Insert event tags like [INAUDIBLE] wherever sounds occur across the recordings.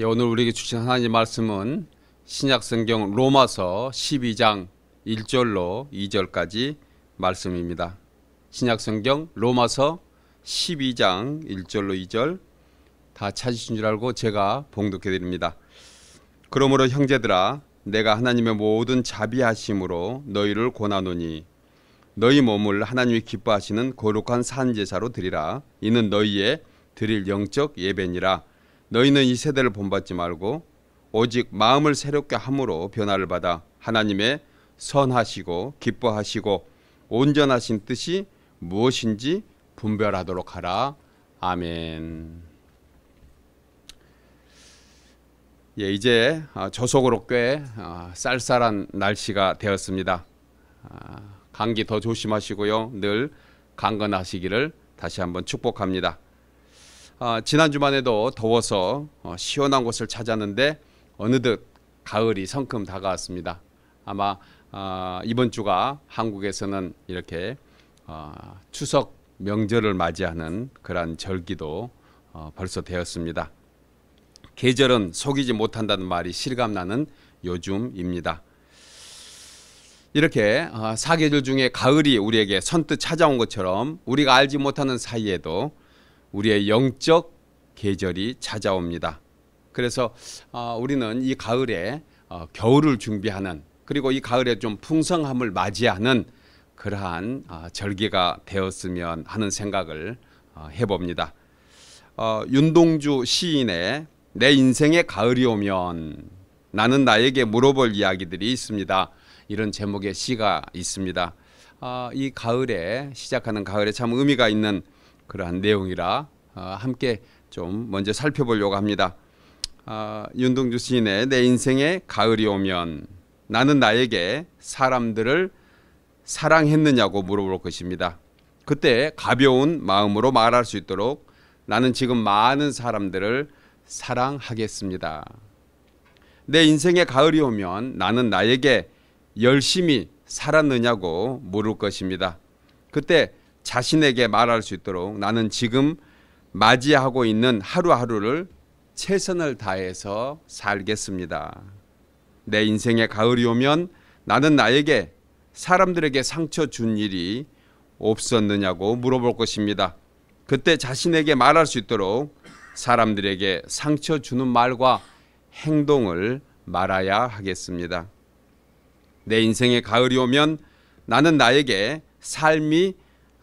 예, 오늘 우리에게 주신 하나님의 말씀은 신약성경 로마서 12장 1절로 2절까지 말씀입니다. 신약성경 로마서 12장 1절로 2절 다 찾으신 줄 알고 제가 봉독해 드립니다. 그러므로 형제들아 내가 하나님의 모든 자비하심으로 너희를 권하노니 너희 몸을 하나님이 기뻐하시는 거룩한 산제사로 드리라 이는 너희의 드릴 영적 예배니라 너희는 이 세대를 본받지 말고 오직 마음을 새롭게 함으로 변화를 받아 하나님의 선하시고 기뻐하시고 온전하신 뜻이 무엇인지 분별하도록 하라. 아멘. 예, 이제 아, 저속으로 꽤 아, 쌀쌀한 날씨가 되었습니다. 아, 감기 더 조심하시고요. 늘 강건하시기를 다시 한번 축복합니다. 아, 지난 주만 해도 더워서 어, 시원한 곳을 찾았는데 어느덧 가을이 성큼 다가왔습니다. 아마 아, 이번 주가 한국에서는 이렇게 아, 추석 명절을 맞이하는 그러한 절기도 어, 벌써 되었습니다. 계절은 속이지 못한다는 말이 실감나는 요즘입니다. 이렇게 사계절 중에 가을이 우리에게 선뜻 찾아온 것처럼 우리가 알지 못하는 사이에도 우리의 영적 계절이 찾아옵니다. 그래서 어, 우리는 이 가을에 어, 겨울을 준비하는 그리고 이 가을에 좀 풍성함을 맞이하는 그러한 어, 절기가 되었으면 하는 생각을 해봅니다. 윤동주 시인의 내 인생의 가을이 오면 나는 나에게 물어볼 이야기들이 있습니다. 이런 제목의 시가 있습니다. 이 가을에 시작하는 가을에 참 의미가 있는 그러한 내용이라 어, 함께 좀 먼저 살펴보려고 합니다. 아, 윤동주 시인의 내 인생에 가을이 오면 나는 나에게 사람들을 사랑했느냐고 물어볼 것입니다. 그때 가벼운 마음으로 말할 수 있도록 나는 지금 많은 사람들을 사랑하겠습니다. 내 인생의 가을이 오면 나는 나에게 열심히 살았느냐고 물을 것입니다. 그때 자신에게 말할 수 있도록 나는 지금 맞이하고 있는 하루하루를 최선을 다해서 살겠습니다. 내 인생의 가을이 오면 나는 나에게 사람들에게 상처 준 일이 없었느냐고 물어볼 것입니다. 그때 자신에게 말할 수 있도록 사람들에게 상처 주는 말과 행동을 말아야 하겠습니다. 내 인생의 가을이 오면 나는 나에게 삶이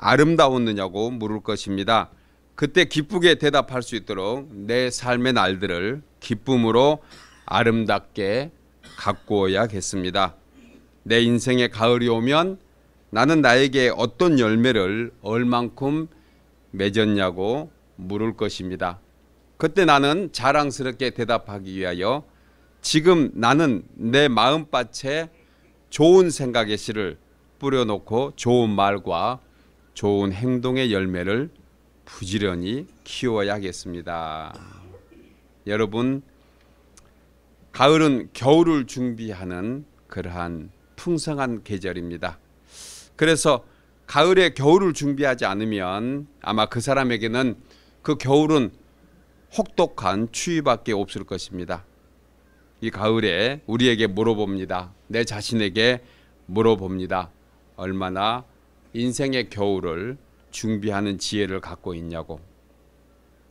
아름다웠느냐고 물을 것입니다. 그때 기쁘게 대답할 수 있도록 내 삶의 날들을 기쁨으로 아름답게 가꾸어야겠습니다. 내 인생의 가을이 오면 나는 나에게 어떤 열매를 얼만큼 맺었냐고 물을 것입니다. 그때 나는 자랑스럽게 대답하기 위하여 지금 나는 내 마음밭에 좋은 생각의 씨를 뿌려놓고 좋은 말과 좋은 행동의 열매를 부지런히 키워야겠습니다. 여러분 가을은 겨울을 준비하는 그러한 풍성한 계절입니다. 그래서 가을에 겨울을 준비하지 않으면 아마 그 사람에게는 그 겨울은 혹독한 추위밖에 없을 것입니다. 이 가을에 우리에게 물어봅니다. 내 자신에게 물어봅니다. 얼마나 인생의 겨울을 준비하는 지혜를 갖고 있냐고.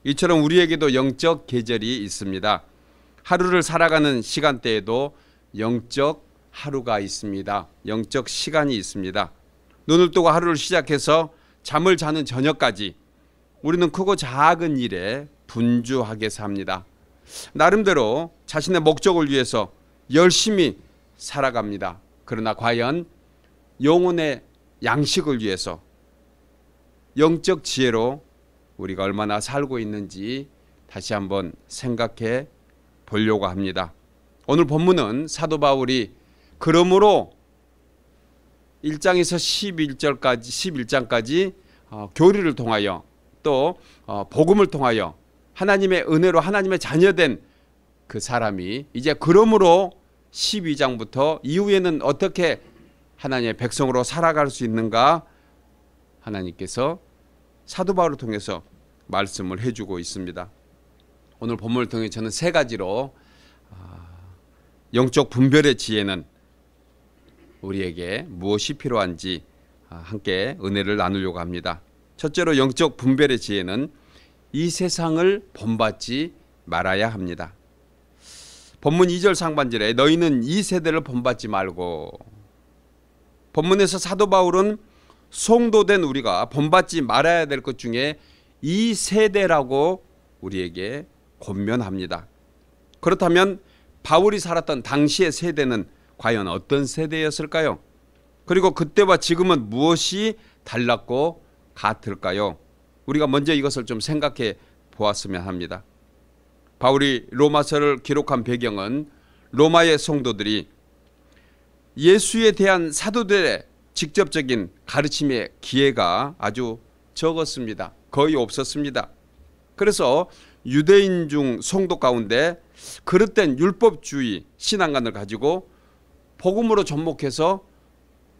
이처럼 우리에게도 영적 계절이 있습니다. 하루를 살아가는 시간대에도 영적 하루가 있습니다. 영적 시간이 있습니다. 눈을 뜨고 하루를 시작해서 잠을 자는 저녁까지 우리는 크고 작은 일에 분주하게 삽니다. 나름대로 자신의 목적을 위해서 열심히 살아갑니다. 그러나 과연 영혼의 양식을 위해서 영적 지혜로 우리가 얼마나 살고 있는지 다시 한번 생각해 보려고 합니다. 오늘 본문은 사도 바울이 그러므로 1장에서 11절까지 11장까지 어, 교리를 통하여 또 어, 복음을 통하여 하나님의 은혜로 하나님의 자녀된 그 사람이 이제 그러므로 12장부터 이후에는 어떻게 하나님의 백성으로 살아갈 수 있는가 하나님께서 사도 바울을 통해서 말씀을 해주고 있습니다. 오늘 본문을 통해 저는 세 가지로 아, 영적 분별의 지혜는 우리에게 무엇이 필요한지 아, 함께 은혜를 나누려고 합니다. 첫째로 영적 분별의 지혜는 이 세상을 본받지 말아야 합니다. 본문 2절 상반절에 너희는 이 세대를 본받지 말고 본문에서 사도 바울은 송도된 우리가 본받지 말아야 될 것 중에 이 세대라고 우리에게 권면합니다. 그렇다면 바울이 살았던 당시의 세대는 과연 어떤 세대였을까요? 그리고 그때와 지금은 무엇이 달랐고 같을까요? 우리가 먼저 이것을 좀 생각해 보았으면 합니다. 바울이 로마서를 기록한 배경은 로마의 성도들이 예수에 대한 사도들의 직접적인 가르침의 기회가 아주 적었습니다. 거의 없었습니다. 그래서 유대인 중 성도 가운데 그릇된 율법주의 신앙관을 가지고 복음으로 접목해서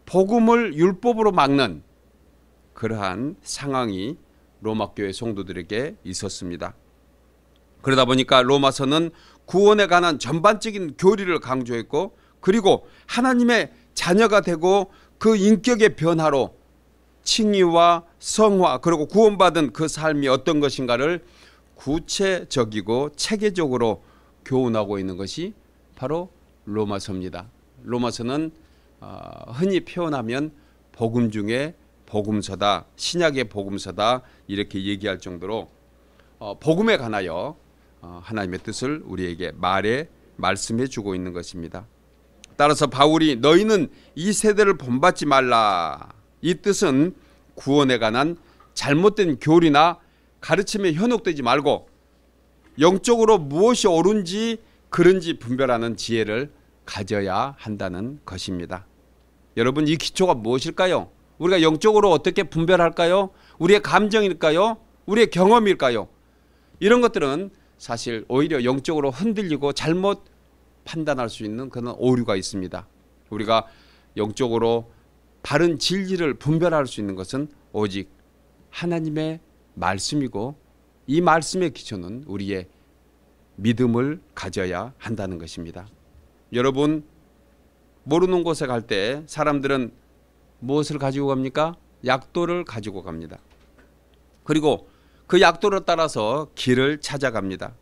복음을 율법으로 막는 그러한 상황이 로마 교회 성도들에게 있었습니다. 그러다 보니까 로마서는 구원에 관한 전반적인 교리를 강조했고 그리고 하나님의 자녀가 되고 그 인격의 변화로 칭의와 성화 그리고 구원받은 그 삶이 어떤 것인가를 구체적이고 체계적으로 교훈하고 있는 것이 바로 로마서입니다. 로마서는 어, 흔히 표현하면 복음 중에 복음서다, 신약의 복음서다 이렇게 얘기할 정도로 어, 복음에 관하여 어, 하나님의 뜻을 우리에게 말해 말씀해 주고 있는 것입니다. 따라서 바울이 너희는 이 세대를 본받지 말라. 이 뜻은 구원에 관한 잘못된 교리나 가르침에 현혹되지 말고 영적으로 무엇이 옳은지 그런지 분별하는 지혜를 가져야 한다는 것입니다. 여러분 이 기초가 무엇일까요? 우리가 영적으로 어떻게 분별할까요? 우리의 감정일까요? 우리의 경험일까요? 이런 것들은 사실 오히려 영적으로 흔들리고 잘못 판단할 수 있는 그런 오류가 있습니다. 우리가 영적으로 바른 진리를 분별할 수 있는 것은 오직 하나님의 말씀이고 이 말씀의 기초는 우리의 믿음을 가져야 한다는 것입니다. 여러분 모르는 곳에 갈 때 사람들은 무엇을 가지고 갑니까? 약도를 가지고 갑니다. 그리고 그 약도를 따라서 길을 찾아갑니다.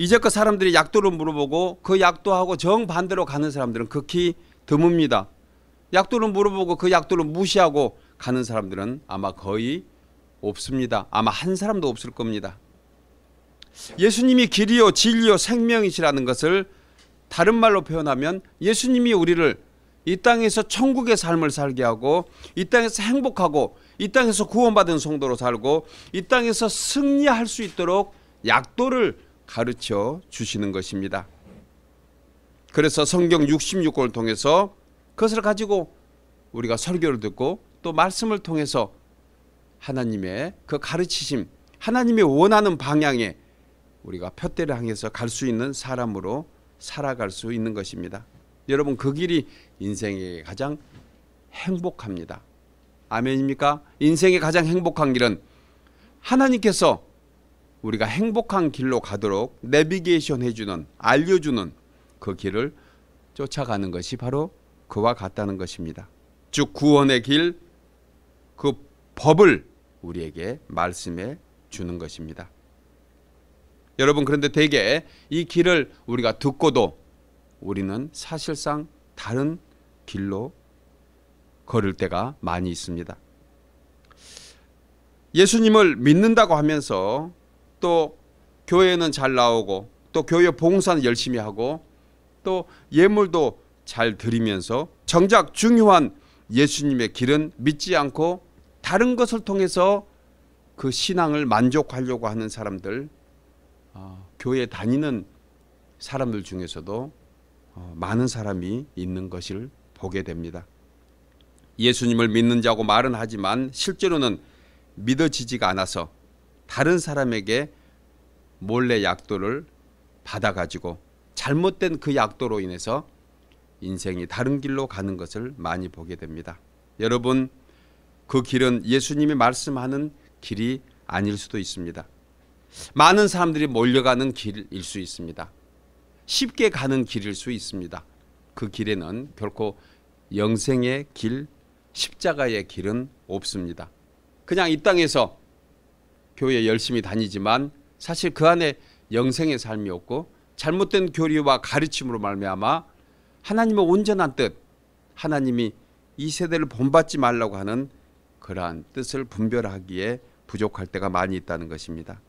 이제껏 사람들이 약도를 물어보고 그 약도하고 정반대로 가는 사람들은 극히 드뭅니다. 약도를 물어보고 그 약도를 무시하고 가는 사람들은 아마 거의 없습니다. 아마 한 사람도 없을 겁니다. 예수님이 길이요 진리요 생명이시라는 것을 다른 말로 표현하면 예수님이 우리를 이 땅에서 천국의 삶을 살게 하고 이 땅에서 행복하고 이 땅에서 구원받은 성도로 살고 이 땅에서 승리할 수 있도록 약도를 가르쳐 주시는 것입니다. 그래서 성경 66권을 통해서 그것을 가지고 우리가 설교를 듣고 또 말씀을 통해서 하나님의 그 가르치심, 하나님이 원하는 방향에 우리가 표대를 향해서 갈 수 있는 사람으로 살아갈 수 있는 것입니다. 여러분 그 길이 인생에 가장 행복합니다. 아멘입니까? 인생에 가장 행복한 길은 하나님께서 우리가 행복한 길로 가도록 내비게이션 해주는 알려주는 그 길을 쫓아가는 것이 바로 그와 같다는 것입니다. 즉 구원의 길 그 법을 우리에게 말씀해 주는 것입니다. 여러분 그런데 대개 이 길을 우리가 듣고도 우리는 사실상 다른 길로 걸을 때가 많이 있습니다. 예수님을 믿는다고 하면서 또 교회는 잘 나오고 또 교회 봉사는 열심히 하고 또 예물도 잘 드리면서 정작 중요한 예수님의 길은 믿지 않고 다른 것을 통해서 그 신앙을 만족하려고 하는 사람들 어, 교회 다니는 사람들 중에서도 어, 많은 사람이 있는 것을 보게 됩니다. 예수님을 믿는 자고 말은 하지만 실제로는 믿어지지가 않아서 다른 사람에게 몰래 약도를 받아 가지고 잘못된 그 약도로 인해서 인생이 다른 길로 가는 것을 많이 보게 됩니다. 여러분 그 길은 예수님이 말씀하는 길이 아닐 수도 있습니다. 많은 사람들이 몰려가는 길일 수 있습니다. 쉽게 가는 길일 수 있습니다. 그 길에는 결코 영생의 길, 십자가의 길은 없습니다. 그냥 이 땅에서 교회 열심히 다니지만 사실 그 안에 영생의 삶이 없고 잘못된 교리와 가르침으로 말미암아 하나님의 온전한 뜻 하나님이 이 세대를 본받지 말라고 하는 그러한 뜻을 분별하기에 부족할 때가 많이 있다는 것입니다.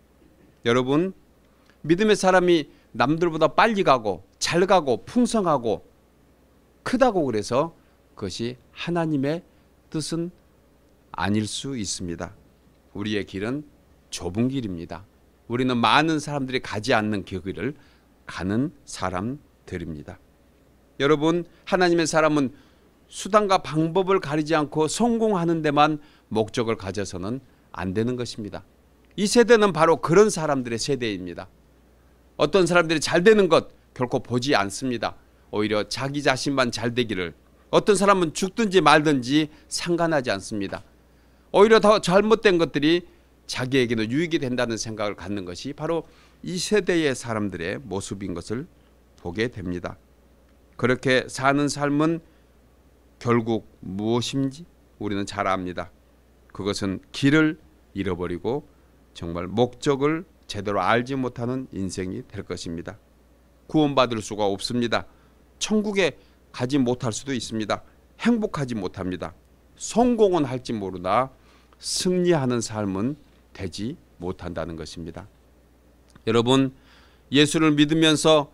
여러분 믿음의 사람이 남들보다 빨리 가고 잘 가고 풍성하고 크다고 그래서 그것이 하나님의 뜻은 아닐 수 있습니다. 우리의 길은 좁은 길입니다. 우리는 많은 사람들이 가지 않는 그 길을 가는 사람들입니다. 여러분, 하나님의 사람은 수단과 방법을 가리지 않고 성공하는 데만 목적을 가져서는 안 되는 것입니다. 이 세대는 바로 그런 사람들의 세대입니다. 어떤 사람들이 잘 되는 것 결코 보지 않습니다. 오히려 자기 자신만 잘 되기를 어떤 사람은 죽든지 말든지 상관하지 않습니다. 오히려 더 잘못된 것들이 자기에게도 유익이 된다는 생각을 갖는 것이 바로 이 세대의 사람들의 모습인 것을 보게 됩니다. 그렇게 사는 삶은 결국 무엇인지 우리는 잘 압니다. 그것은 길을 잃어버리고 정말 목적을 제대로 알지 못하는 인생이 될 것입니다. 구원받을 수가 없습니다. 천국에 가지 못할 수도 있습니다. 행복하지 못합니다. 성공은 할지 모르나 승리하는 삶은 되지 못한다는 것입니다. 여러분 예수를 믿으면서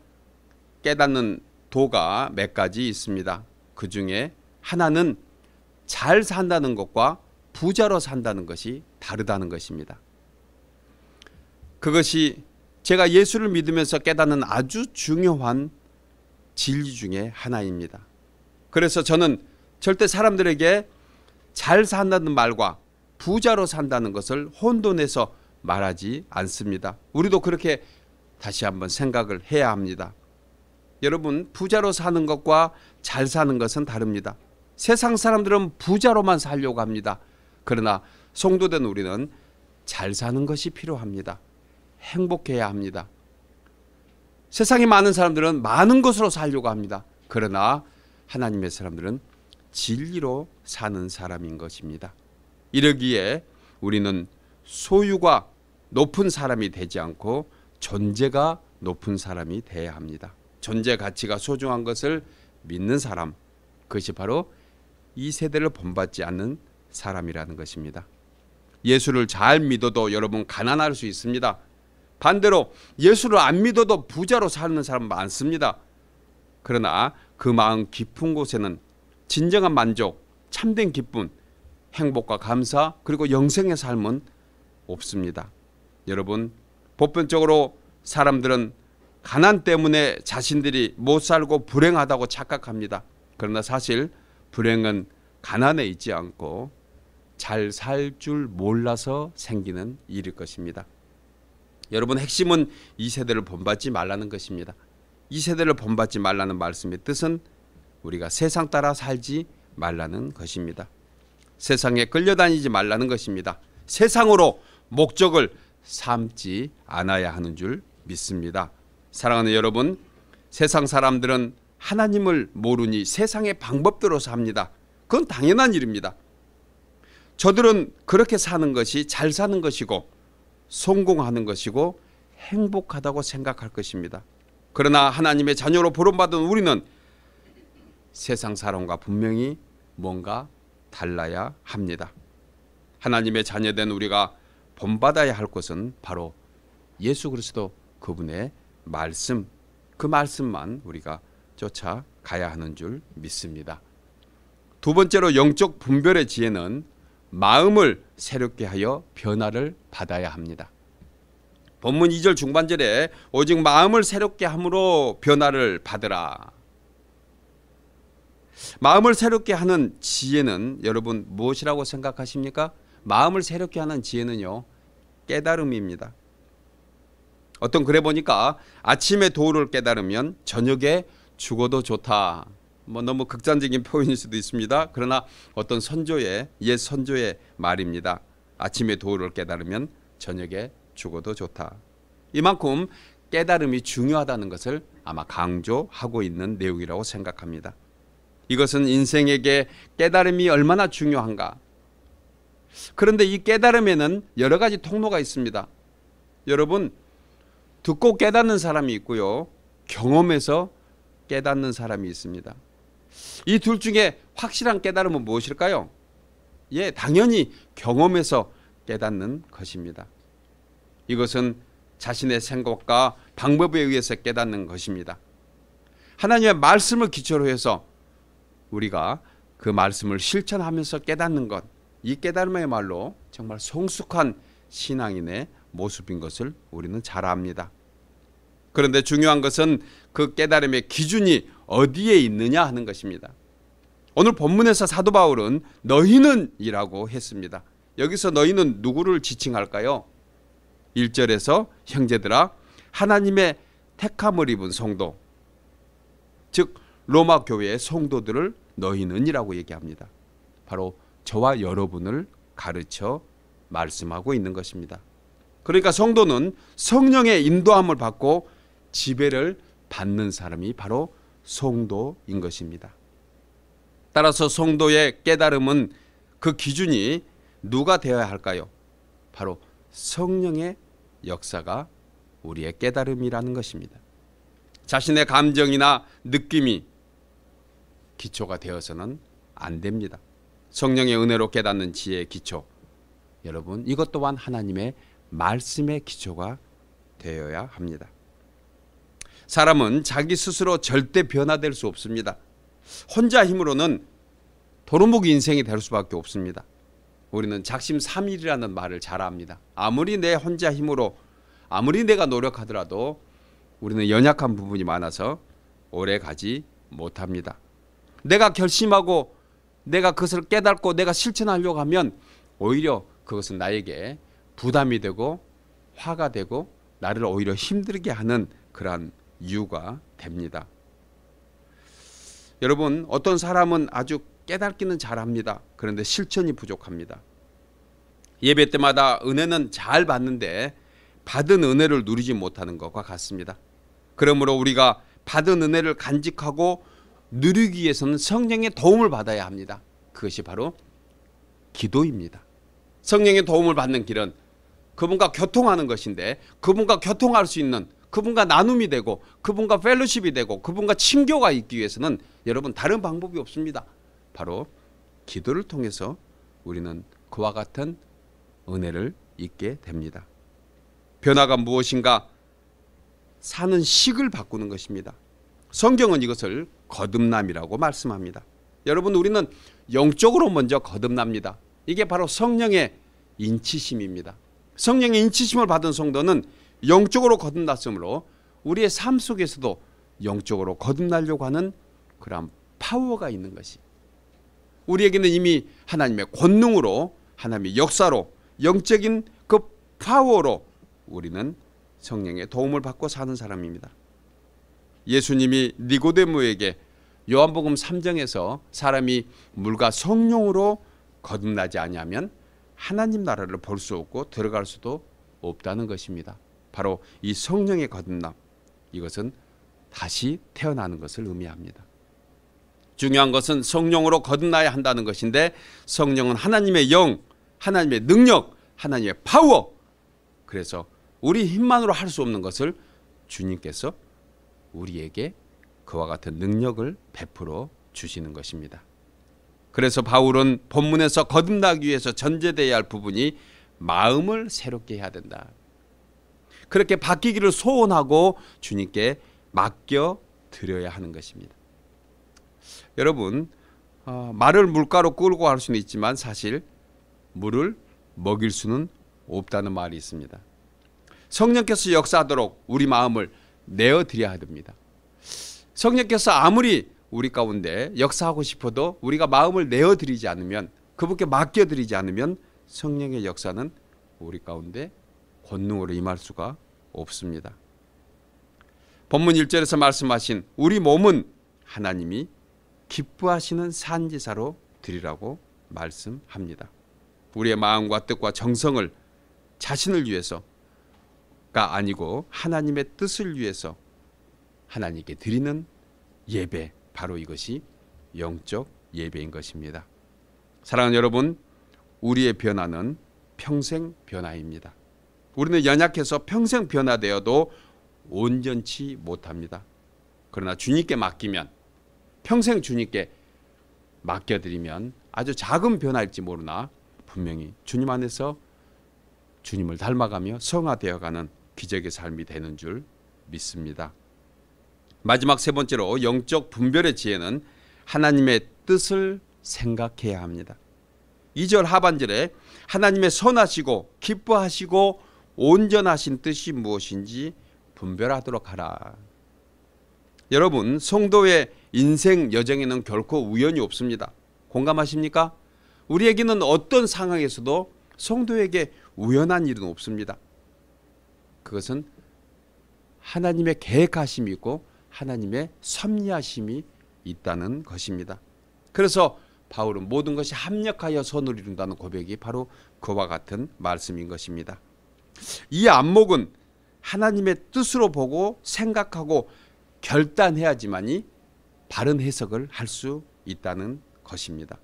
깨닫는 도가 몇 가지 있습니다. 그 중에 하나는 잘 산다는 것과 부자로 산다는 것이 다르다는 것입니다. 그것이 제가 예수를 믿으면서 깨닫는 아주 중요한 진리 중의 하나입니다. 그래서 저는 절대 사람들에게 잘 산다는 말과 부자로 산다는 것을 혼돈해서 말하지 않습니다. 우리도 그렇게 다시 한번 생각을 해야 합니다. 여러분, 부자로 사는 것과 잘 사는 것은 다릅니다. 세상 사람들은 부자로만 살려고 합니다. 그러나 송도된 우리는 잘 사는 것이 필요합니다. 행복해야 합니다. 세상에 많은 사람들은 많은 것으로 살려고 합니다. 그러나 하나님의 사람들은 진리로 사는 사람인 것입니다. 이러기에 우리는 소유가 높은 사람이 되지 않고 존재가 높은 사람이 돼야 합니다. 존재 가치가 소중한 것을 믿는 사람 그것이 바로 이 세대를 본받지 않는 사람이라는 것입니다. 예수를 잘 믿어도 여러분 가난할 수 있습니다. 반대로 예수를 안 믿어도 부자로 사는 사람 많습니다. 그러나 그 마음 깊은 곳에는 진정한 만족, 참된 기쁨, 행복과 감사 그리고 영생의 삶은 없습니다. 여러분 보편적으로 사람들은 가난 때문에 자신들이 못 살고 불행하다고 착각합니다. 그러나 사실 불행은 가난에 있지 않고 잘 살 줄 몰라서 생기는 일일 것입니다. 여러분 핵심은 이 세대를 본받지 말라는 것입니다. 이 세대를 본받지 말라는 말씀의 뜻은 우리가 세상 따라 살지 말라는 것입니다. 세상에 끌려다니지 말라는 것입니다. 세상으로 목적을 삼지 않아야 하는 줄 믿습니다. 사랑하는 여러분, 세상 사람들은 하나님을 모르니 세상의 방법대로 삽니다. 그건 당연한 일입니다. 저들은 그렇게 사는 것이 잘 사는 것이고 성공하는 것이고 행복하다고 생각할 것입니다. 그러나 하나님의 자녀로 부름받은 우리는 세상 사람과 분명히 뭔가 달라야 합니다. 하나님의 자녀된 우리가 본받아야 할 것은 바로 예수 그리스도 그분의 말씀 그 말씀만 우리가 쫓아가야 하는 줄 믿습니다. 두 번째로 영적 분별의 지혜는 마음을 새롭게 하여 변화를 받아야 합니다. 본문 2절 중반절에 오직 마음을 새롭게 함으로 변화를 받으라 마음을 새롭게 하는 지혜는 여러분 무엇이라고 생각하십니까? 마음을 새롭게 하는 지혜는요. 깨달음입니다. 어떤 글에 보니까 아침에 도우를 깨달으면 저녁에 죽어도 좋다. 뭐 너무 극단적인 [LAUGHS] 표현일 수도 있습니다. 그러나 어떤 선조의 옛 선조의 말입니다. 아침에 도우를 깨달으면 저녁에 죽어도 좋다. 이만큼 깨달음이 중요하다는 것을 아마 강조하고 있는 내용이라고 생각합니다. 이것은 인생에게 깨달음이 얼마나 중요한가. 그런데 이 깨달음에는 여러 가지 통로가 있습니다. 여러분 듣고 깨닫는 사람이 있고요. 경험에서 깨닫는 사람이 있습니다. 이 둘 중에 확실한 깨달음은 무엇일까요? 예, 당연히 경험에서 깨닫는 것입니다. 이것은 자신의 생각과 방법에 의해서 깨닫는 것입니다. 하나님의 말씀을 기초로 해서 우리가 그 말씀을 실천하면서 깨닫는 것, 이 깨달음의말로 정말 성숙한 신앙인의 모습인 것을 우리는 잘 압니다. 그런데 중요한 것은 그 깨달음의 기준이 어디에 있느냐 하는 것입니다. 오늘 본문에서 사도 바울은 너희는 이라고 했습니다. 여기서 너희는 누구를 지칭할까요? 1절에서 형제들아 하나님의 택함을 입은 성도 즉 로마 교회의 성도들을 너희는이라고 얘기합니다. 바로 저와 여러분을 가르쳐 말씀하고 있는 것입니다. 그러니까 성도는 성령의 인도함을 받고 지배를 받는 사람이 바로 성도인 것입니다. 따라서 성도의 깨달음은 그 기준이 누가 되어야 할까요? 바로 성령의 역사가 우리의 깨달음이라는 것입니다. 자신의 감정이나 느낌이 기초가 되어서는 안 됩니다. 성령의 은혜로 깨닫는 지혜의 기초. 여러분, 이것 또한 하나님의 말씀의 기초가 되어야 합니다. 사람은 자기 스스로 절대 변화될 수 없습니다. 혼자 힘으로는 도루묵 인생이 될 수밖에 없습니다. 우리는 작심 삼일이라는 말을 잘 압니다. 아무리 내 혼자 힘으로 아무리 내가 노력하더라도 우리는 연약한 부분이 많아서 오래 가지 못합니다. 내가 결심하고 내가 그것을 깨닫고 내가 실천하려고 하면 오히려 그것은 나에게 부담이 되고 화가 되고 나를 오히려 힘들게 하는 그러한 이유가 됩니다. 여러분 어떤 사람은 아주 깨닫기는 잘합니다. 그런데 실천이 부족합니다. 예배 때마다 은혜는 잘 받는데 받은 은혜를 누리지 못하는 것과 같습니다. 그러므로 우리가 받은 은혜를 간직하고 누리기 위해서는 성령의 도움을 받아야 합니다. 그것이 바로 기도입니다. 성령의 도움을 받는 길은 그분과 교통하는 것인데 그분과 교통할 수 있는 그분과 나눔이 되고 그분과 펠로십이 되고 그분과 친교가 있기 위해서는 여러분 다른 방법이 없습니다. 바로 기도를 통해서 우리는 그와 같은 은혜를 잊게 됩니다. 변화가 무엇인가? 사는 식을 바꾸는 것입니다. 성경은 이것을 거듭남이라고 말씀합니다. 여러분 우리는 영적으로 먼저 거듭납니다. 이게 바로 성령의 인치심입니다. 성령의 인치심을 받은 성도는 영적으로 거듭났으므로 우리의 삶 속에서도 영적으로 거듭나려고 하는 그런 파워가 있는 것이 우리에게는 이미 하나님의 권능으로 하나님의 역사로 영적인 그 파워로 우리는 성령의 도움을 받고 사는 사람입니다. 예수님이 니고데모에게 요한복음 3장에서 사람이 물과 성령으로 거듭나지 않으면 하나님 나라를 볼 수 없고 들어갈 수도 없다는 것입니다. 바로 이 성령의 거듭남 이것은 다시 태어나는 것을 의미합니다. 중요한 것은 성령으로 거듭나야 한다는 것인데 성령은 하나님의 영, 하나님의 능력, 하나님의 파워. 그래서 우리 힘만으로 할 수 없는 것을 주님께서 우리에게 그와 같은 능력을 베풀어 주시는 것입니다. 그래서 바울은 본문에서 거듭나기 위해서 전제되어야 할 부분이 마음을 새롭게 해야 된다. 그렇게 바뀌기를 소원하고 주님께 맡겨 드려야 하는 것입니다. 여러분 어, 말을 물가로 끌고 갈 수는 있지만 사실 물을 먹일 수는 없다는 말이 있습니다. 성령께서 역사하도록 우리 마음을 내어 드려야 됩니다. 성령께서 아무리 우리 가운데 역사하고 싶어도 우리가 마음을 내어드리지 않으면 그분께 맡겨드리지 않으면 성령의 역사는 우리 가운데 권능으로 임할 수가 없습니다. 본문 1절에서 말씀하신 우리 몸은 하나님이 기뻐하시는 산지사로 드리라고 말씀합니다. 우리의 마음과 뜻과 정성을 자신을 위해서가 아니고 하나님의 뜻을 위해서 하나님께 드리는 예배 바로 이것이 영적 예배인 것입니다. 사랑하는 여러분, 우리의 변화는 평생 변화입니다. 우리는 연약해서 평생 변화되어도 온전치 못합니다. 그러나 주님께 맡기면 평생 주님께 맡겨드리면 아주 작은 변화일지 모르나 분명히 주님 안에서 주님을 닮아가며 성화되어가는 기적의 삶이 되는 줄 믿습니다. 마지막 세 번째로 영적 분별의 지혜는 하나님의 뜻을 생각해야 합니다. 2절 하반절에 하나님의 선하시고 기뻐하시고 온전하신 뜻이 무엇인지 분별하도록 하라. 여러분, 성도의 인생 여정에는 결코 우연이 없습니다. 공감하십니까? 우리에게는 어떤 상황에서도 성도에게 우연한 일은 없습니다. 그것은 하나님의 계획하심이 있고 하나님의 섭리하심이 있다는 것입니다. 그래서 바울은 모든 것이 합력하여 선을 이룬다는 고백이 바로 그와 같은 말씀인 것입니다. 이 안목은 하나님의 뜻으로 보고 생각하고 결단해야지만이 바른 해석을 할 수 있다는 것입니다.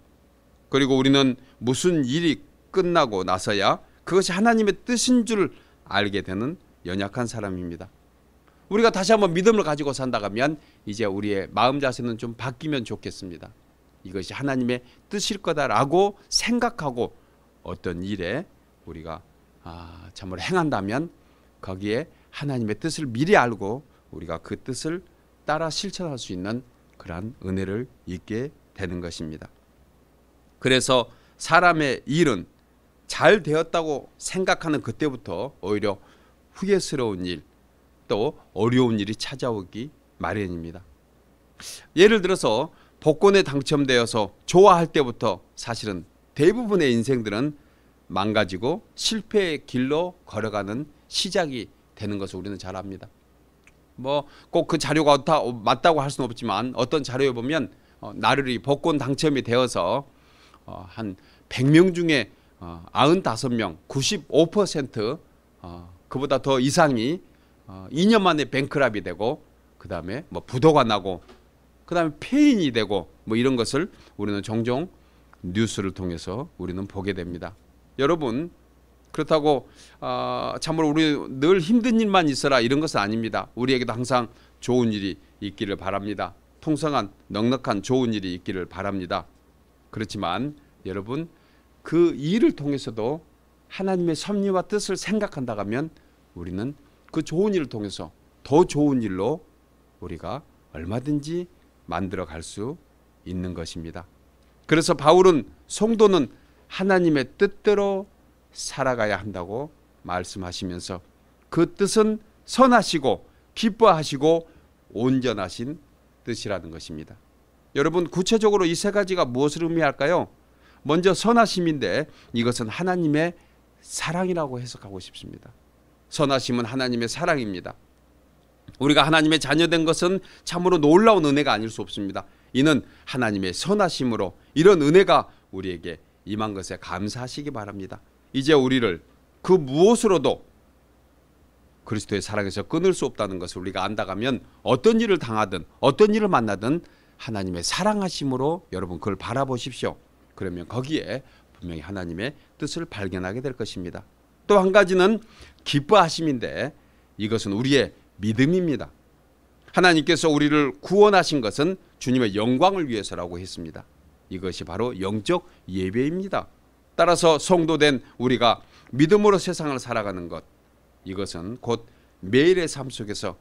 그리고 우리는 무슨 일이 끝나고 나서야 그것이 하나님의 뜻인 줄 알게 되는 연약한 사람입니다. 우리가 다시 한번 믿음을 가지고 산다면 이제 우리의 마음 자세는 좀 바뀌면 좋겠습니다. 이것이 하나님의 뜻일 거다라고 생각하고 어떤 일에 우리가 아, 참으로 행한다면 거기에 하나님의 뜻을 미리 알고 우리가 그 뜻을 따라 실천할 수 있는 그러한 은혜를 입게 되는 것입니다. 그래서 사람의 일은 잘 되었다고 생각하는 그때부터 오히려 후회스러운 일, 또 어려운 일이 찾아오기 마련입니다. 예를 들어서 복권에 당첨되어서 좋아할 때부터 사실은 대부분의 인생들은 망가지고 실패의 길로 걸어가는 시작이 되는 것을 우리는 잘 압니다. 뭐 꼭 그 자료가 다 맞다고 할 수는 없지만 어떤 자료에 보면 어, 나르리 복권 당첨이 되어서 어, 한 100명 중에 어, 95명, 95% 어, 그보다 더 이상이 어, 2년 만에 뱅크랍이 되고 그 다음에 뭐 부도가 나고 그 다음에 폐인이 되고 뭐 이런 것을 우리는 종종 뉴스를 통해서 우리는 보게 됩니다. 여러분 그렇다고 어, 참으로 우리 늘 힘든 일만 있어라 이런 것은 아닙니다. 우리에게도 항상 좋은 일이 있기를 바랍니다. 통성한 넉넉한 좋은 일이 있기를 바랍니다. 그렇지만 여러분 그 일을 통해서도 하나님의 섭리와 뜻을 생각한다 면 우리는 그 좋은 일을 통해서 더 좋은 일로 우리가 얼마든지 만들어 갈 수 있는 것입니다. 그래서 바울은 성도는 하나님의 뜻대로 살아가야 한다고 말씀하시면서 그 뜻은 선하시고 기뻐하시고 온전하신 뜻이라는 것입니다. 여러분 구체적으로 이 세 가지가 무엇을 의미할까요? 먼저 선하심인데 이것은 하나님의 사랑이라고 해석하고 싶습니다. 선하심은 하나님의 사랑입니다. 우리가 하나님의 자녀된 것은 참으로 놀라운 은혜가 아닐 수 없습니다. 이는 하나님의 선하심으로 이런 은혜가 우리에게 임한 것에 감사하시기 바랍니다. 이제 우리를 그 무엇으로도 그리스도의 사랑에서 끊을 수 없다는 것을 우리가 안다가면 어떤 일을 당하든 어떤 일을 만나든 하나님의 사랑하심으로 여러분 그걸 바라보십시오. 그러면 거기에 분명히 하나님의 뜻을 발견하게 될 것입니다. 또한 가지는 기뻐하심인데 이것은 우리의 믿음입니다. 하나님께서 우리를 구원하신 것은 주님의 영광을 위해서라고 했습니다. 이것이 바로 영적 예배입니다. 따라서 성도된 우리가 믿음으로 세상을 살아가는 것 이것은 곧 매일의 삶 속에서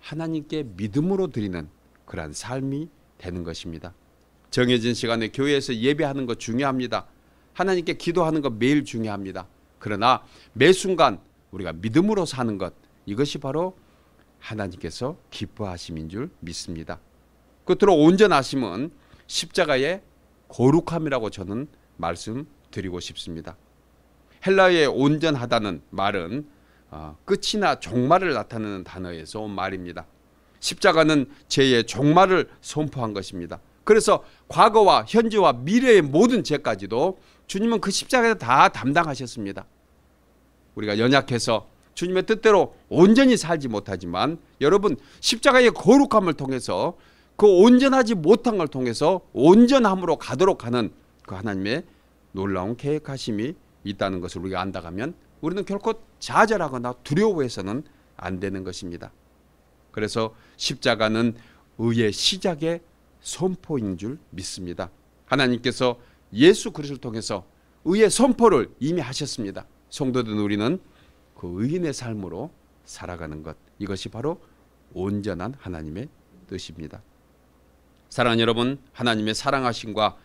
하나님께 믿음으로 드리는 그러한 삶이 되는 것입니다. 정해진 시간에 교회에서 예배하는 것 중요합니다. 하나님께 기도하는 것 매일 중요합니다. 그러나 매 순간 우리가 믿음으로 사는 것 이것이 바로 하나님께서 기뻐하심인 줄 믿습니다. 끝으로 온전하심은 십자가의 거룩함이라고 저는 말씀드리고 싶습니다. 헬라의 온전하다는 말은 어, 끝이나 종말을 나타내는 단어에서 온 말입니다. 십자가는 죄의 종말을 선포한 것입니다. 그래서 과거와 현재와 미래의 모든 죄까지도 주님은 그 십자가에서 다 담당하셨습니다. 우리가 연약해서 주님의 뜻대로 온전히 살지 못하지만 여러분 십자가의 거룩함을 통해서 그 온전하지 못한 걸 통해서 온전함으로 가도록 하는 그 하나님의 놀라운 계획하심이 있다는 것을 우리가 안다가면 우리는 결코 좌절하거나 두려워해서는 안 되는 것입니다. 그래서 십자가는 의의 시작의 선포인 줄 믿습니다. 하나님께서 예수 그리스도를 통해서 의의 선포를 이미 하셨습니다. 성도된 우리는 그 의인의 삶으로 살아가는 것 이것이 바로 온전한 하나님의 뜻입니다. 사랑하는 여러분, 하나님의 사랑하심과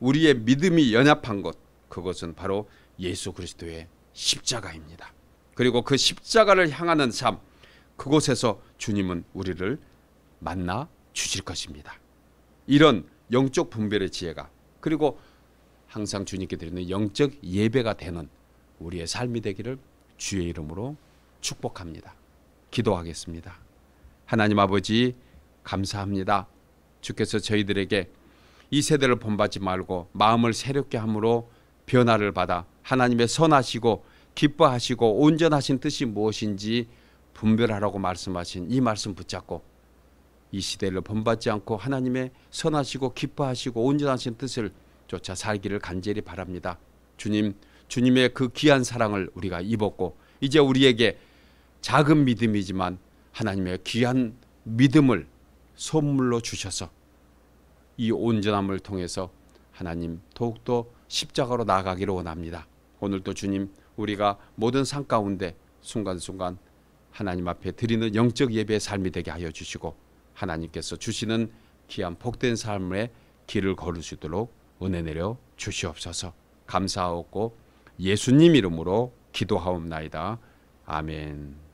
우리의 믿음이 연합한 것 그것은 바로 예수 그리스도의 십자가입니다. 그리고 그 십자가를 향하는 삶 그곳에서 주님은 우리를 만나 주실 것입니다. 이런 영적 분별의 지혜가 그리고 항상 주님께 드리는 영적 예배가 되는 우리의 삶이 되기를 주의 이름으로 축복합니다. 기도하겠습니다. 하나님 아버지 감사합니다. 주께서 저희들에게 이 세대를 본받지 말고 마음을 새롭게 함으로 변화를 받아 하나님의 선하시고 기뻐하시고 온전하신 뜻이 무엇인지 분별하라고 말씀하신 이 말씀 붙잡고 이 시대를 본받지 않고 하나님의 선하시고 기뻐하시고 온전하신 뜻을 쫓아 살기를 간절히 바랍니다. 주님, 주님의 그 귀한 사랑을 우리가 입었고 이제 우리에게 작은 믿음이지만 하나님의 귀한 믿음을 선물로 주셔서 이 온전함을 통해서 하나님 더욱더 십자가로 나아가기를 원합니다. 오늘도 주님 우리가 모든 상 가운데 순간순간 하나님 앞에 드리는 영적 예배의 삶이 되게 하여 주시고 하나님께서 주시는 귀한 복된 삶의 길을 걸을 수 있도록 은혜 내려 주시옵소서. 감사하옵고 예수님 이름으로 기도하옵나이다. 아멘.